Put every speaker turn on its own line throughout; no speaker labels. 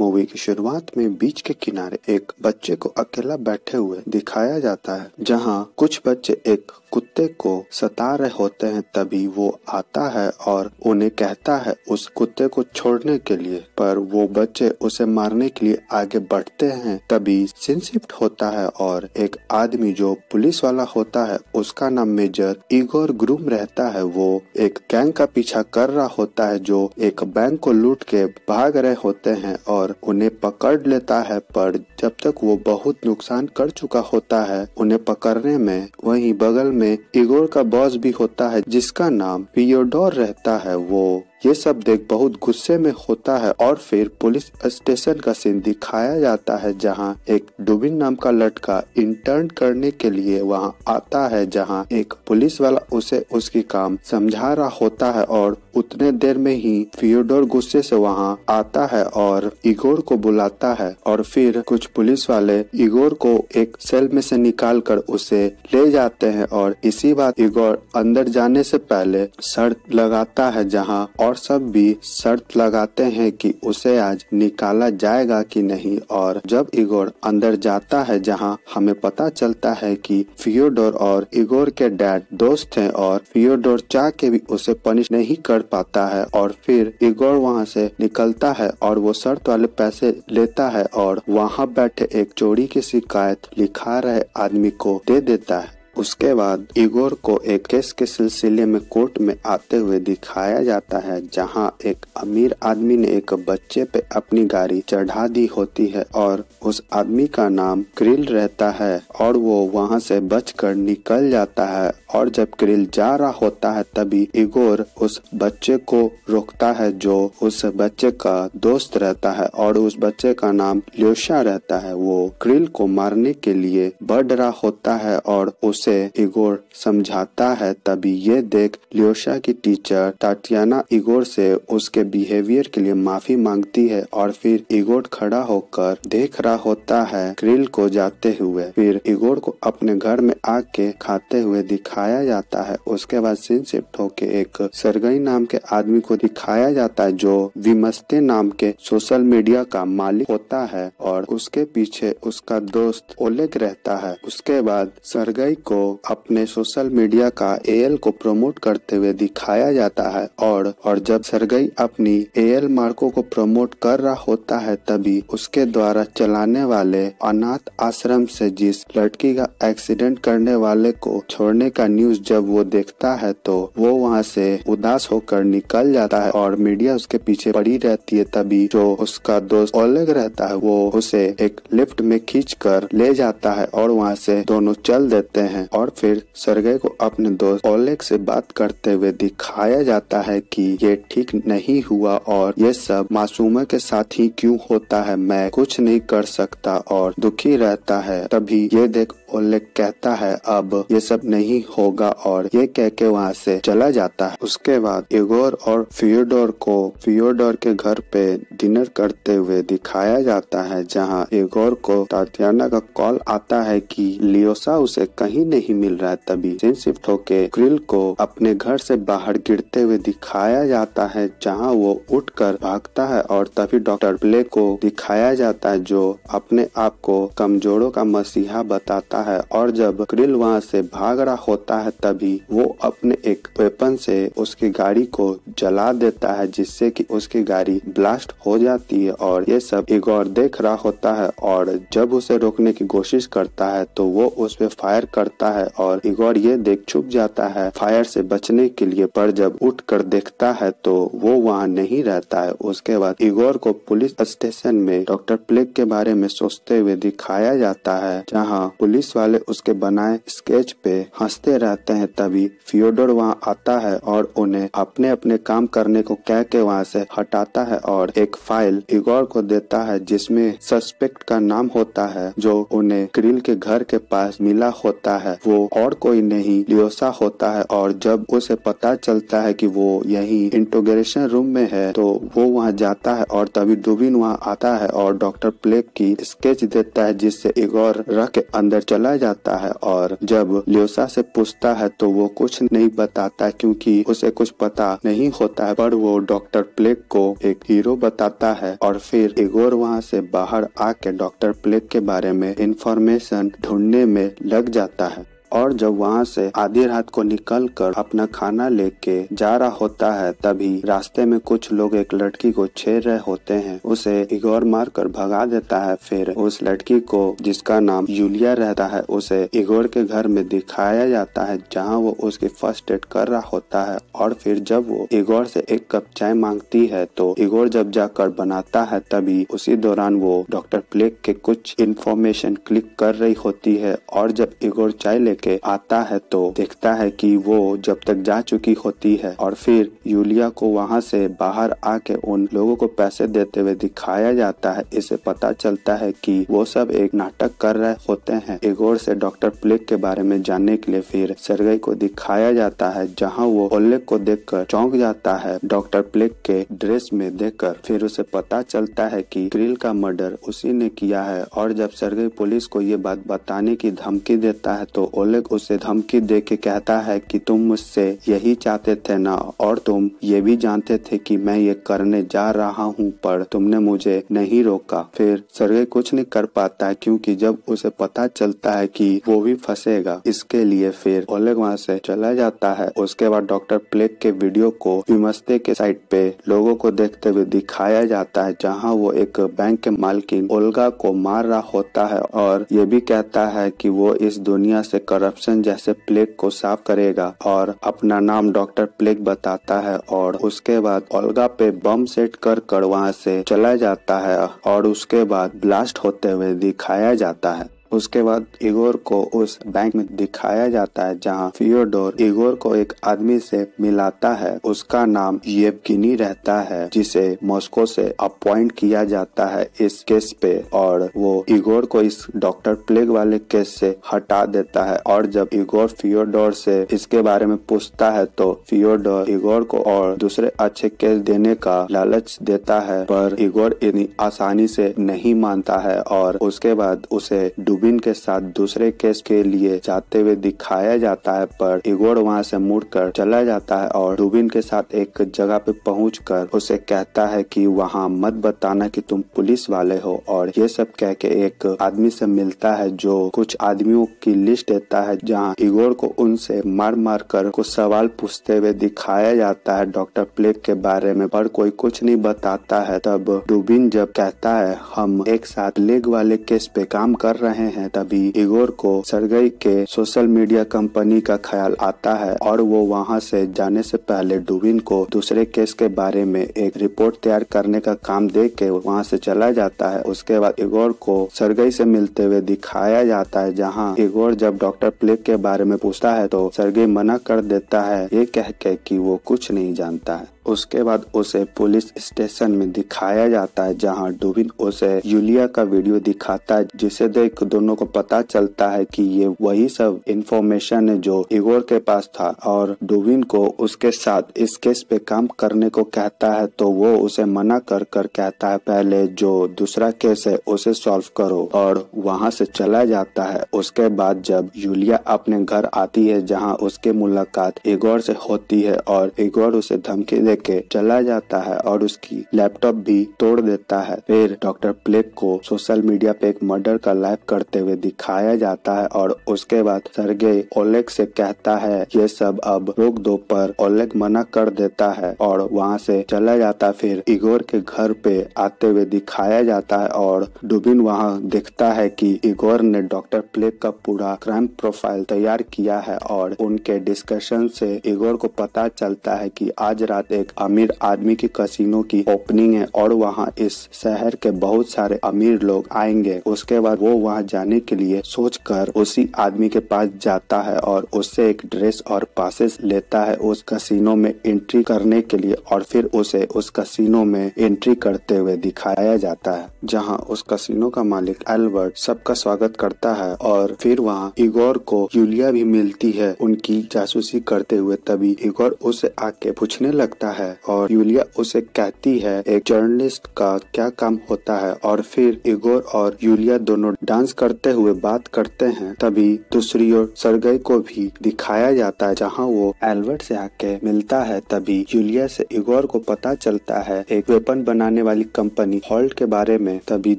movie की शुरुआत में बीच के किनारे एक बच्चे को अकेला बैठे हुए दिखाया जाता है जहाँ कुछ बच्चे एक कुत्ते को सता रहे होते हैं तभी वो आता है और उन्हें कहता है उस कुत्ते को छोड़ने के लिए पर वो बच्चे उसे मारने के लिए आगे बढ़ते हैं तभी सिंसिप्ट होता है और एक आदमी जो पुलिस वाला होता है उसका नाम मेजर इगोर ग्रूम रहता है वो एक गैंग का पीछा कर रहा होता है जो एक बैंक को लूट के भाग रहे होते हैं और उन्हें पकड़ लेता है पर जब तक वो बहुत नुकसान कर चुका होता है उन्हें पकड़ने में वही बगल में में इगोर का बॉस भी होता है जिसका नाम फियोडोर रहता है वो ये सब देख बहुत गुस्से में होता है और फिर पुलिस स्टेशन का सीन दिखाया जाता है जहाँ एक डुबिन नाम का लड़का इंटर्न करने के लिए वहाँ आता है जहाँ एक पुलिस वाला उसे उसकी काम समझा रहा होता है और उतने देर में ही फियोडोर गुस्से से वहाँ आता है और इगोर को बुलाता है और फिर कुछ पुलिस वाले इगोर को एक सेल में से निकाल कर उसे ले जाते हैं और इसी बात इगोर अंदर जाने से पहले शर्त लगाता है जहाँ और सब भी शर्त लगाते हैं कि उसे आज निकाला जाएगा कि नहीं और जब इगोर अंदर जाता है जहां हमें पता चलता है कि फियोडोर और इगोर के डैड दोस्त हैं और फियोडोर चाह के भी उसे पनिश नहीं कर पाता है और फिर इगोर वहां से निकलता है और वो शर्त वाले पैसे लेता है और वहां बैठे एक चोरी की शिकायत लिखा रहे आदमी को दे देता है उसके बाद इगोर को एक केस के सिलसिले में कोर्ट में आते हुए दिखाया जाता है जहां एक अमीर आदमी ने एक बच्चे पे अपनी गाड़ी चढ़ा दी होती है और उस आदमी का नाम क्रिल रहता है और वो वहां से बचकर निकल जाता है और जब क्रिल जा रहा होता है तभी इगोर उस बच्चे को रोकता है जो उस बच्चे का दोस्त रहता है और उस बच्चे का नाम ल्योशा रहता है वो क्रिल को मारने के लिए बढ़ रहा होता है और उस उसे इगोर समझाता है तभी ये देख लियोशा की टीचर टाटियाना इगोर से उसके बिहेवियर के लिए माफी मांगती है और फिर इगोर खड़ा होकर देख रहा होता है क्रिल को जाते हुए फिर इगोर को अपने घर में आके खाते हुए दिखाया जाता है उसके बाद सीन शिफ्ट होके एक सरगई नाम के आदमी को दिखाया जाता है जो विमस्ते नाम के सोशल मीडिया का मालिक होता है और उसके पीछे उसका दोस्त ओलेग रहता है उसके बाद सरगई को को अपने सोशल मीडिया का एएल को प्रमोट करते हुए दिखाया जाता है और और जब सरगई अपनी एएल मार्को को प्रमोट कर रहा होता है तभी उसके द्वारा चलाने वाले अनाथ आश्रम से जिस लड़की का एक्सीडेंट करने वाले को छोड़ने का न्यूज जब वो देखता है तो वो वहाँ से उदास होकर निकल जाता है और मीडिया उसके पीछे पड़ी रहती है तभी जो उसका दोस्त अलग रहता है वो उसे एक लिफ्ट में खींच कर ले जाता है और वहाँ से दोनों चल देते हैं हैं और फिर सरगे को अपने दोस्त ओलेग से बात करते हुए दिखाया जाता है कि ये ठीक नहीं हुआ और ये सब मासूमा के साथ ही क्यों होता है मैं कुछ नहीं कर सकता और दुखी रहता है तभी ये देख ओलेक कहता है अब ये सब नहीं होगा और ये कह के वहाँ से चला जाता है उसके बाद इगोर और फियोडोर को फियोडोर के घर पे डिनर करते हुए दिखाया जाता है जहाँ इगोर को तात्याना का कॉल आता है कि लियोसा उसे कहीं नहीं मिल रहा है तभी सीन शिफ्ट होके क्रिल को अपने घर से बाहर गिरते हुए दिखाया जाता है जहाँ वो उठ भागता है और तभी डॉक्टर प्ले को दिखाया जाता है जो अपने आप को कमजोरों का मसीहा बताता है और जब क्रिल वहाँ से भाग रहा होता है तभी वो अपने एक वेपन से उसकी गाड़ी को जला देता है जिससे कि उसकी गाड़ी ब्लास्ट हो जाती है और ये सब इगोर देख रहा होता है और जब उसे रोकने की कोशिश करता है तो वो उस पर फायर करता है और इगोर ये देख छुप जाता है फायर से बचने के लिए पर जब उठ कर देखता है तो वो वहाँ नहीं रहता है उसके बाद इगोर को पुलिस स्टेशन में डॉक्टर प्लेग के बारे में सोचते हुए दिखाया जाता है जहाँ पुलिस पुलिस वाले उसके बनाए स्केच पे हंसते रहते हैं तभी फियोडोर वहाँ आता है और उन्हें अपने अपने काम करने को कह के वहाँ से हटाता है और एक फाइल इगोर को देता है जिसमें सस्पेक्ट का नाम होता है जो उन्हें क्रिल के घर के पास मिला होता है वो और कोई नहीं लियोसा होता है और जब उसे पता चलता है कि वो यही इंटोग्रेशन रूम में है तो वो वहाँ जाता है और तभी दुबिन वहाँ आता है और डॉक्टर प्लेग की स्केच देता है जिससे इगोर रख के अंदर चला जाता है और जब ल्योसा से पूछता है तो वो कुछ नहीं बताता क्योंकि उसे कुछ पता नहीं होता है पर वो डॉक्टर प्लेग को एक हीरो बताता है और फिर इगोर वहाँ से बाहर आके डॉक्टर प्लेग के बारे में इंफॉर्मेशन ढूंढने में लग जाता है और जब वहाँ से आधी रात को निकल कर अपना खाना लेके जा रहा होता है तभी रास्ते में कुछ लोग एक लड़की को छेड़ रहे होते हैं उसे इगोर मार कर भगा देता है फिर उस लड़की को जिसका नाम यूलिया रहता है उसे इगोर के घर में दिखाया जाता है जहाँ वो उसकी फर्स्ट एड कर रहा होता है और फिर जब वो इगोर से एक कप चाय मांगती है तो इगोर जब जाकर बनाता है तभी उसी दौरान वो डॉक्टर प्लेक के कुछ इन्फॉर्मेशन क्लिक कर रही होती है और जब इगोर चाय लेकर करके आता है तो देखता है कि वो जब तक जा चुकी होती है और फिर यूलिया को वहाँ से बाहर आके उन लोगों को पैसे देते हुए दिखाया जाता है इसे पता चलता है कि वो सब एक नाटक कर रहे होते हैं एगोर से डॉक्टर प्लेग के बारे में जानने के लिए फिर सरगई को दिखाया जाता है जहाँ वो ओलेग को देख चौंक जाता है डॉक्टर प्लेग के ड्रेस में देख फिर उसे पता चलता है की क्रिल का मर्डर उसी ने किया है और जब सरगई पुलिस को ये बात बताने की धमकी देता है तो ओले मालिक उसे धमकी दे के कहता है कि तुम मुझसे यही चाहते थे ना और तुम ये भी जानते थे कि मैं ये करने जा रहा हूँ पर तुमने मुझे नहीं रोका फिर सर्गे कुछ नहीं कर पाता है क्योंकि जब उसे पता चलता है कि वो भी फंसेगा इसके लिए फिर ओलेग वहाँ से चला जाता है उसके बाद डॉक्टर प्लेग के वीडियो को विमस्ते के साइट पे लोगों को देखते हुए दिखाया जाता है जहाँ वो एक बैंक के मालकिन ओलगा को मार रहा होता है और ये भी कहता है कि वो इस दुनिया से करप्शन जैसे प्लेग को साफ करेगा और अपना नाम डॉक्टर प्लेग बताता है और उसके बाद ओल्गा पे बम सेट कर कर वहाँ से चला जाता है और उसके बाद ब्लास्ट होते हुए दिखाया जाता है उसके बाद इगोर को उस बैंक में दिखाया जाता है जहाँ फियोडोर इगोर को एक आदमी से मिलाता है उसका नाम ये रहता है जिसे मॉस्को से अपॉइंट किया जाता है इस केस पे और वो इगोर को इस डॉक्टर प्लेग वाले केस से हटा देता है और जब इगोर फियोडोर से इसके बारे में पूछता है तो फियोडोर इगोर को और दूसरे अच्छे केस देने का लालच देता है पर इगोर इतनी आसानी से नहीं मानता है और उसके बाद उसे डूबे रूबिन के साथ दूसरे केस के लिए जाते हुए दिखाया जाता है पर इगोर वहाँ से मुड़कर चला जाता है और रूबिन के साथ एक जगह पे पहुँच उसे कहता है कि वहाँ मत बताना कि तुम पुलिस वाले हो और ये सब कह के एक आदमी से मिलता है जो कुछ आदमियों की लिस्ट देता है जहाँ इगोर को उनसे मार मार कर कुछ सवाल पूछते हुए दिखाया जाता है डॉक्टर प्लेग के बारे में पर कोई कुछ नहीं बताता है तब डूबिन जब कहता है हम एक साथ लेग वाले केस पे काम कर रहे हैं तभी इगोर को सरगई के सोशल मीडिया कंपनी का ख्याल आता है और वो वहाँ से जाने से पहले डुबिन को दूसरे केस के बारे में एक रिपोर्ट तैयार करने का काम दे के वहाँ से चला जाता है उसके बाद इगोर को सरगई से मिलते हुए दिखाया जाता है जहाँ इगोर जब डॉक्टर प्लेग के बारे में पूछता है तो सरगई मना कर देता है ये कह के कि वो कुछ नहीं जानता है उसके बाद उसे पुलिस स्टेशन में दिखाया जाता है जहां डुबिन उसे यूलिया का वीडियो दिखाता है जिसे देख दोनों को पता चलता है कि ये वही सब इंफॉर्मेशन है जो इगोर के पास था और डुबिन को उसके साथ इस केस पे काम करने को कहता है तो वो उसे मना कर कर कहता है पहले जो दूसरा केस है उसे सॉल्व करो और वहां से चला जाता है उसके बाद जब यूलिया अपने घर आती है जहाँ उसकी मुलाकात इगोर से होती है और इगोर उसे धमकी दे लेके चला जाता है और उसकी लैपटॉप भी तोड़ देता है फिर डॉक्टर प्लेग को सोशल मीडिया पे एक मर्डर का लाइव करते हुए दिखाया जाता है और उसके बाद सरगे ओलेग से कहता है ये सब अब रोक दो पर ओलेग मना कर देता है और वहाँ से चला जाता फिर इगोर के घर पे आते हुए दिखाया जाता है और डुबिन वहाँ देखता है कि इगोर ने डॉक्टर प्लेग का पूरा क्राइम प्रोफाइल तैयार किया है और उनके डिस्कशन से इगोर को पता चलता है कि आज रात एक एक अमीर आदमी की कसिनो की ओपनिंग है और वहाँ इस शहर के बहुत सारे अमीर लोग आएंगे उसके बाद वो वहाँ जाने के लिए सोच कर उसी आदमी के पास जाता है और उससे एक ड्रेस और पासिस लेता है उस कसिनो में एंट्री करने के लिए और फिर उसे उस कसिनो में एंट्री करते हुए दिखाया जाता है जहाँ उस कसिनो का मालिक एल्बर्ट सबका स्वागत करता है और फिर वहाँ इगोर को यूलिया भी मिलती है उनकी जासूसी करते हुए तभी इगोर उसे आके पूछने लगता है है और यूलिया उसे कहती है एक जर्नलिस्ट का क्या काम होता है और फिर इगोर और यूलिया दोनों डांस करते हुए बात करते हैं तभी दूसरी ओर सरगई को भी दिखाया जाता है जहाँ वो एल्बर्ट से आके मिलता है तभी यूलिया से इगोर को पता चलता है एक वेपन बनाने वाली कंपनी हॉल्ट के बारे में तभी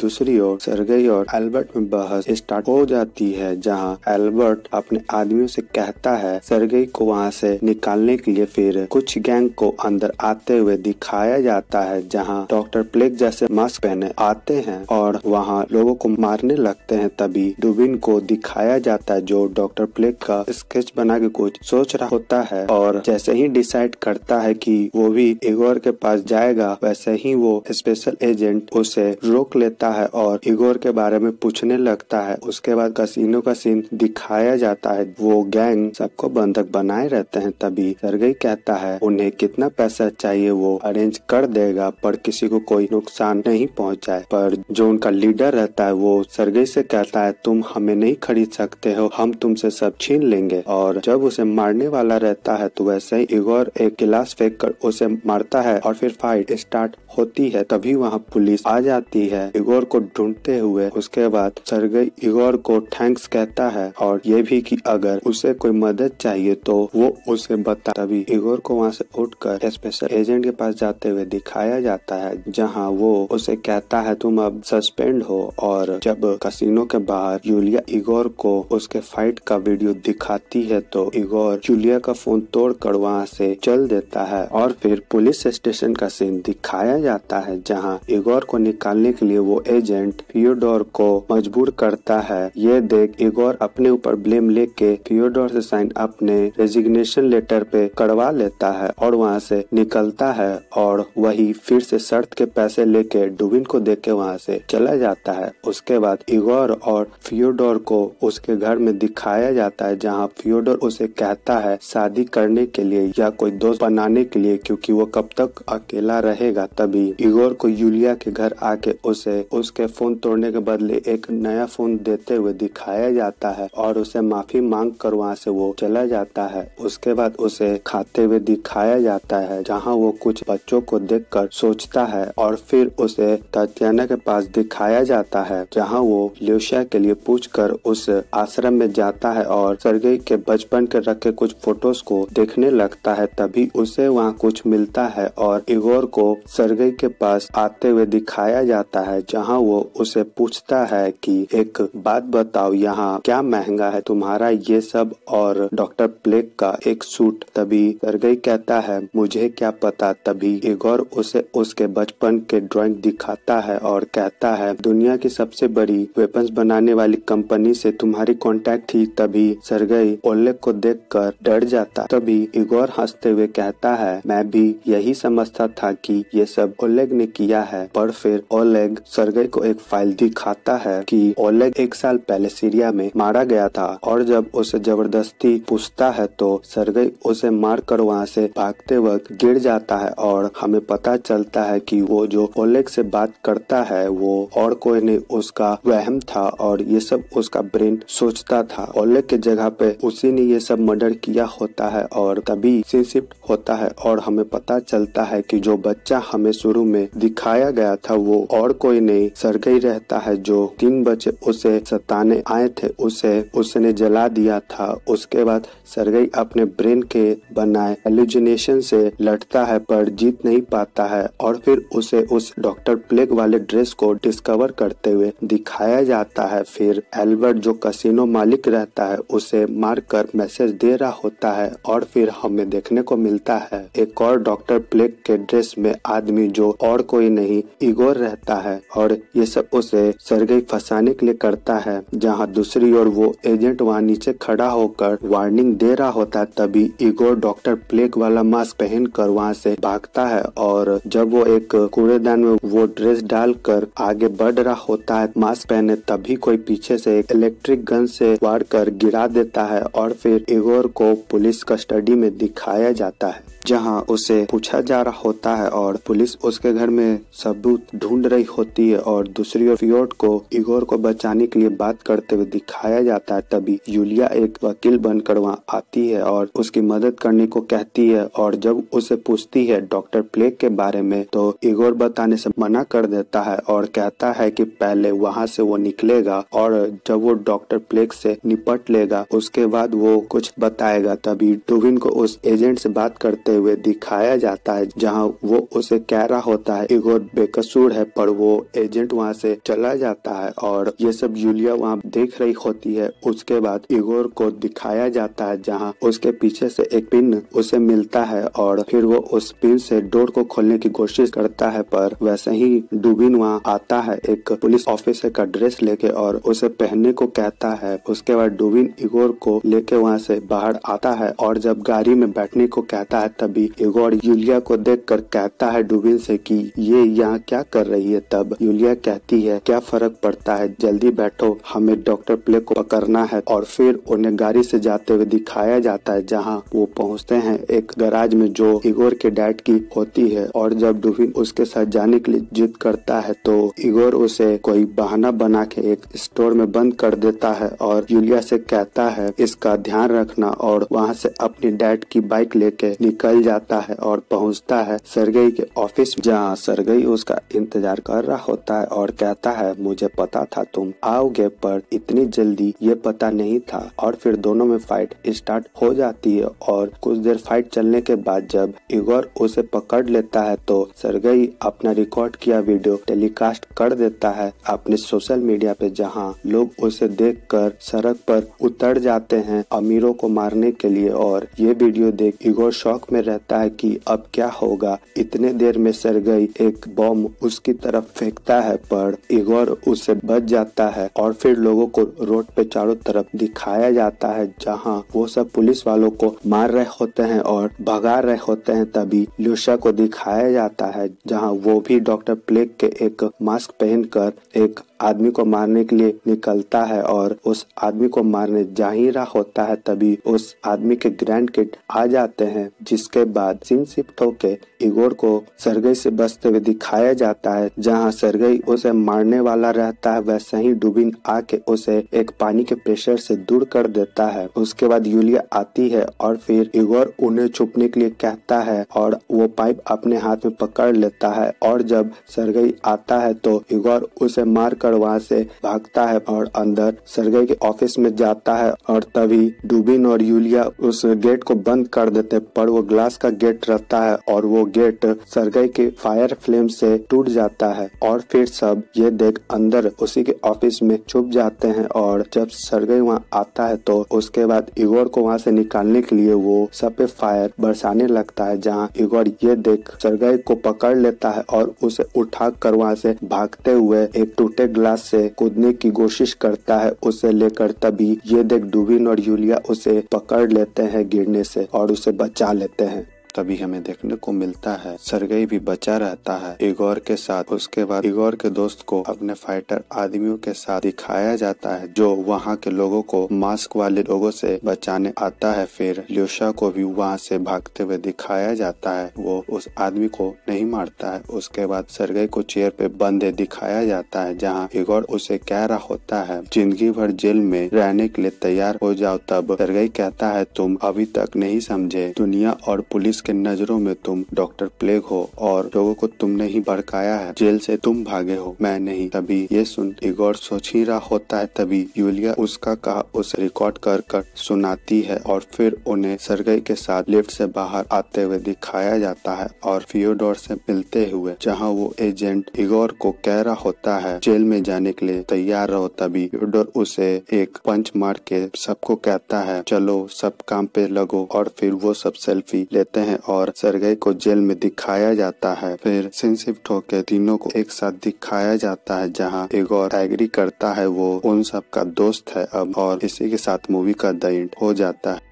दूसरी ओर सरगई और एल्बर्ट में बहस स्टार्ट हो जाती है जहाँ एल्बर्ट अपने आदमियों से कहता है सरगई को वहाँ से निकालने के लिए फिर कुछ गैंग को अंदर अंदर आते हुए दिखाया जाता है जहाँ डॉक्टर प्लेग जैसे मास्क पहने आते हैं और वहाँ लोगों को मारने लगते हैं तभी डुबिन को दिखाया जाता है जो डॉक्टर प्लेग का स्केच बना के कुछ सोच रहा होता है और जैसे ही डिसाइड करता है कि वो भी इगोर के पास जाएगा वैसे ही वो स्पेशल एजेंट उसे रोक लेता है और इगोर के बारे में पूछने लगता है उसके बाद कसीनो का सीन दिखाया जाता है वो गैंग सबको बंधक बनाए रहते हैं तभी सरगई कहता है उन्हें कितना पैसा चाहिए वो अरेंज कर देगा पर किसी को कोई नुकसान नहीं पहुंचाए पर जो उनका लीडर रहता है वो सरगई से कहता है तुम हमें नहीं खरीद सकते हो हम तुमसे सब छीन लेंगे और जब उसे मारने वाला रहता है तो वैसे ही इगोर एक गिलास फेंक कर उसे मारता है और फिर फाइट स्टार्ट होती है तभी वहाँ पुलिस आ जाती है इगोर को ढूंढते हुए उसके बाद सरगई इगोर को थैंक्स कहता है और ये भी कि अगर उसे कोई मदद चाहिए तो वो उसे बता तभी इगोर को वहाँ से उठकर स्पेशल एजेंट के पास जाते हुए दिखाया जाता है जहाँ वो उसे कहता है तुम अब सस्पेंड हो और जब कसिनो के बाहर जूलिया इगोर को उसके फाइट का वीडियो दिखाती है तो इगोर जूलिया का फोन तोड़ कर वहाँ से चल देता है और फिर पुलिस स्टेशन का सीन दिखाया जाता है जहाँ इगोर को निकालने के लिए वो एजेंट फियोडोर को मजबूर करता है ये देख इगोर अपने ऊपर ब्लेम लेके फियोडोर से साइन अपने रेजिग्नेशन लेटर पे करवा लेता है और वहाँ से निकलता है और वही फिर से शर्त के पैसे लेके डुबिन को देख के वहाँ से चला जाता है उसके बाद इगोर और फियोडोर को उसके घर में दिखाया जाता है जहाँ फियोडोर उसे कहता है शादी करने के लिए या कोई दोस्त बनाने के लिए क्योंकि वो कब तक अकेला रहेगा तभी इगोर को यूलिया के घर आके उसे उसके फोन तोड़ने के बदले एक नया फोन देते हुए दिखाया जाता है और उसे माफी मांग कर वहाँ से वो चला जाता है उसके बाद उसे खाते हुए दिखाया जाता है है जहाँ वो कुछ बच्चों को देख सोचता है और फिर उसे तत्याना के पास दिखाया जाता है जहाँ वो ल्यूशिया के लिए कर उस आश्रम में जाता है और सरगे के बचपन के रखे कुछ फोटोज को देखने लगता है तभी उसे वहाँ कुछ मिलता है और इगोर को सरगे के पास आते हुए दिखाया जाता है जहाँ वो उसे पूछता है कि एक बात बताओ यहाँ क्या महंगा है तुम्हारा ये सब और डॉक्टर प्लेग का एक सूट तभी सरगई कहता है मुझे मुझे क्या पता तभी इगोर उसे उसके बचपन के ड्राइंग दिखाता है और कहता है दुनिया की सबसे बड़ी वेपन्स बनाने वाली कंपनी से तुम्हारी कांटेक्ट थी तभी सरगई ओलेग को देखकर डर जाता तभी इगोर हंसते हुए कहता है मैं भी यही समझता था कि ये सब ओलेग ने किया है पर फिर ओलेग सरगई को एक फाइल दिखाता है कि ओलेग एक साल पहले सीरिया में मारा गया था और जब उसे जबरदस्ती पूछता है तो सरगई उसे मार कर वहाँ से भागते वक्त गिर जाता है और हमें पता चलता है कि वो जो ओलेग से बात करता है वो और कोई नहीं उसका वहम था और ये सब उसका ब्रेन सोचता था ओलेग के जगह पे उसी ने ये सब मर्डर किया होता है और तभी सीन शिफ्ट होता है और हमें पता चलता है कि जो बच्चा हमें शुरू में दिखाया गया था वो और कोई नहीं सरगई रहता है जो तीन बच्चे उसे सताने आए थे उसे उसने जला दिया था उसके बाद सरगई अपने ब्रेन के बनाए एलिजिनेशन से लड़ता है पर जीत नहीं पाता है और फिर उसे उस डॉक्टर प्लेग वाले ड्रेस को डिस्कवर करते हुए दिखाया जाता है फिर एल्बर्ट जो कसिनो मालिक रहता है उसे मार कर मैसेज दे रहा होता है और फिर हमें देखने को मिलता है एक और डॉक्टर प्लेग के ड्रेस में आदमी जो और कोई नहीं इगोर रहता है और ये सब उसे सरगई फंसाने के लिए करता है जहाँ दूसरी ओर वो एजेंट वहाँ नीचे खड़ा होकर वार्निंग दे रहा होता है तभी इगोर डॉक्टर प्लेग वाला मास्क पहन कर वहाँ से भागता है और जब वो एक कूड़ेदान में वो ड्रेस डालकर आगे बढ़ रहा होता है मास्क पहने तभी कोई पीछे से एक इलेक्ट्रिक गन से वार कर गिरा देता है और फिर इगोर को पुलिस कस्टडी में दिखाया जाता है जहां उसे पूछा जा रहा होता है और पुलिस उसके घर में सबूत ढूंढ रही होती है और दूसरी ओर फियोर्ड को इगोर को बचाने के लिए बात करते हुए दिखाया जाता है तभी यूलिया एक वकील बनकर वहाँ आती है और उसकी मदद करने को कहती है और जब उसे पूछती है डॉक्टर प्लेग के बारे में तो इगोर बताने से मना कर देता है और कहता है कि पहले वहां से वो निकलेगा और जब वो डॉक्टर प्लेग से निपट लेगा उसके बाद वो कुछ बताएगा तभी डुविन को उस एजेंट से बात करते करते हुए दिखाया जाता है जहाँ वो उसे कह रहा होता है इगोर बेकसूर है पर वो एजेंट वहाँ से चला जाता है और ये सब यूलिया वहाँ देख रही होती है उसके बाद इगोर को दिखाया जाता है जहाँ उसके पीछे से एक पिन उसे मिलता है और फिर वो उस पिन से डोर को खोलने की कोशिश करता है पर वैसे ही डुबिन वहाँ आता है एक पुलिस ऑफिसर का ड्रेस लेके और उसे पहनने को कहता है उसके बाद डुबिन इगोर को लेके वहाँ से बाहर आता है और जब गाड़ी में बैठने को कहता है तभी एगोर यूलिया को कर कहता है डुबिन से कि ये यहाँ क्या कर रही है तब यूलिया कहती है क्या फर्क पड़ता है जल्दी बैठो हमें डॉक्टर प्ले को पकड़ना है और फिर उन्हें गाड़ी से जाते हुए दिखाया जाता है जहाँ वो पहुँचते हैं एक गराज में जो इगोर के डैड की होती है और जब डुबिन उसके साथ जाने के लिए जिद करता है तो इगोर उसे कोई बहाना बना के एक स्टोर में बंद कर देता है और यूलिया से कहता है इसका ध्यान रखना और वहाँ से अपनी डैड की बाइक लेके निकल निकल जाता है और पहुंचता है सरगई के ऑफिस जहां सरगई उसका इंतजार कर रहा होता है और कहता है मुझे पता था तुम आओगे पर इतनी जल्दी ये पता नहीं था और फिर दोनों में फाइट स्टार्ट हो जाती है और कुछ देर फाइट चलने के बाद जब इगोर उसे पकड़ लेता है तो सरगई अपना रिकॉर्ड किया वीडियो टेलीकास्ट कर देता है अपने सोशल मीडिया पे जहाँ लोग उसे देखकर सड़क पर उतर जाते हैं अमीरों को मारने के लिए और ये वीडियो देख इगोर शौक में में रहता है कि अब क्या होगा इतने देर में सरगई एक बॉम्ब उसकी तरफ फेंकता है पर इगोर उसे बच जाता है और फिर लोगों को रोड पे चारों तरफ दिखाया जाता है जहाँ वो सब पुलिस वालों को मार रहे होते हैं और भगा रहे होते हैं तभी ल्यूशा को दिखाया जाता है जहाँ वो भी डॉक्टर प्लेग के एक मास्क पहनकर एक आदमी को मारने के लिए निकलता है और उस आदमी को मारने जा ही रहा होता है तभी उस आदमी के ग्रैंड किड आ जाते हैं जिसके बाद सीन शिफ्ट होके इगोर को सरगई से बचते हुए दिखाया जाता है जहाँ सरगई उसे मारने वाला रहता है वैसे ही डुबिन आके उसे एक पानी के प्रेशर से दूर कर देता है उसके बाद यूलिया आती है और फिर इगोर उन्हें छुपने के लिए कहता है और वो पाइप अपने हाथ में पकड़ लेता है और जब सरगई आता है तो इगोर उसे मार कर कर वहाँ से भागता है और अंदर सरगई के ऑफिस में जाता है और तभी डुबिन और यूलिया उस गेट को बंद कर देते हैं पर वो ग्लास का गेट रहता है और वो गेट सरगई के फायर फ्लेम से टूट जाता है और फिर सब ये देख अंदर उसी के ऑफिस में छुप जाते हैं और जब सरगई वहाँ आता है तो उसके बाद इगोर को वहाँ से निकालने के लिए वो सब पे फायर बरसाने लगता है जहाँ इगोर ये देख सरगई को पकड़ लेता है और उसे उठा कर वहाँ से भागते हुए एक टूटे ग्लास से कूदने की कोशिश करता है उसे लेकर तभी ये देख डुबिन और यूलिया उसे पकड़ लेते हैं गिरने से और उसे बचा लेते हैं तभी हमें देखने को मिलता है सरगई भी बचा रहता है इगोर के साथ उसके बाद इगोर के दोस्त को अपने फाइटर आदमियों के साथ दिखाया जाता है जो वहाँ के लोगों को मास्क वाले लोगों से बचाने आता है फिर ल्यूशा को भी वहाँ से भागते हुए दिखाया जाता है वो उस आदमी को नहीं मारता है उसके बाद सरगई को चेयर पे बंधे दिखाया जाता है जहाँ इगोर उसे कह रहा होता है जिंदगी भर जेल में रहने के लिए तैयार हो जाओ तब सरगई कहता है तुम अभी तक नहीं समझे दुनिया और पुलिस जिसके नजरों में तुम डॉक्टर प्लेग हो और लोगों को तुमने ही भड़काया है जेल से तुम भागे हो मैं नहीं तभी ये सुन इगोर सोच ही रहा होता है तभी यूलिया उसका कहा उसे रिकॉर्ड कर कर सुनाती है और फिर उन्हें सरगई के साथ लिफ्ट से बाहर आते हुए दिखाया जाता है और फियोडोर से मिलते हुए जहाँ वो एजेंट इगोर को कह रहा होता है जेल में जाने के लिए तैयार रहो तभी फियोडोर उसे एक पंच मार के सबको कहता है चलो सब काम पे लगो और फिर वो सब सेल्फी लेते हैं हैं और सरगई को जेल में दिखाया जाता है फिर सिंसिफ्ट होकर तीनों को एक साथ दिखाया जाता है जहाँ एक और एग्री करता है वो उन सब का दोस्त है अब और इसी के साथ मूवी का द हो जाता है